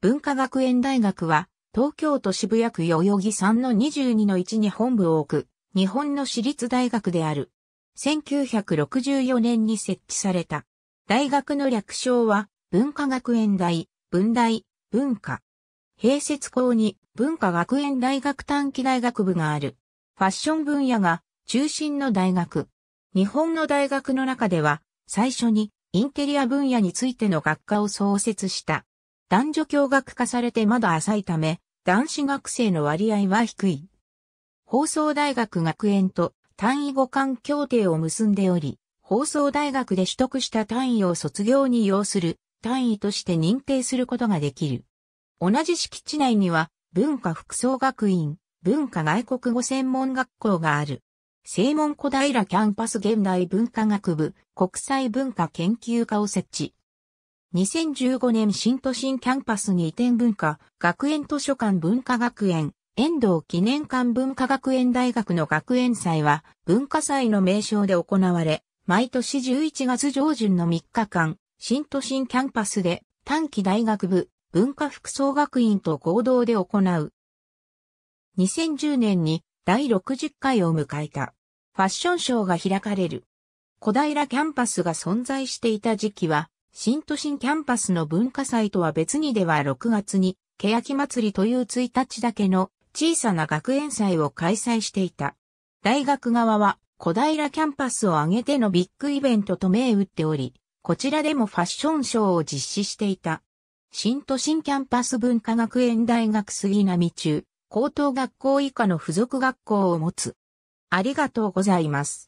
文化学園大学は、東京都渋谷区代々木3の22の1に本部を置く、日本の私立大学である。1964年に設置された。大学の略称は、文化学園大、文大、文化。併設校に文化学園大学短期大学部がある。ファッション分野が中心の大学。日本の大学の中では、最初にインテリア分野についての学科を創設した。男女共学化されてまだ浅いため、男子学生の割合は低い。放送大学学園と単位互換協定を結んでおり、放送大学で取得した単位を卒業に要する単位として認定することができる。同じ敷地内には文化服装学院、文化外国語専門学校がある。正門小平キャンパス現代文化学部国際文化研究科を設置。2015年新都心キャンパスに移転文化、学園図書館文化学園、遠藤記念館文化学園大学の学園祭は文化祭の名称で行われ、毎年11月上旬の3日間、新都心キャンパスで短期大学部文化服装学院と合同で行う。2010年に第60回を迎えたファッションショーが開かれる。小平キャンパスが存在していた時期は新都心キャンパスの文化祭とは別にでは6月に、欅祭りという1日だけの小さな学園祭を開催していた。大学側は小平キャンパスを挙げてのビッグイベントと銘打っており、こちらでもファッションショーを実施していた。新都心キャンパス文化学園大学杉並中、高等学校以下の付属学校を持つ。ありがとうございます。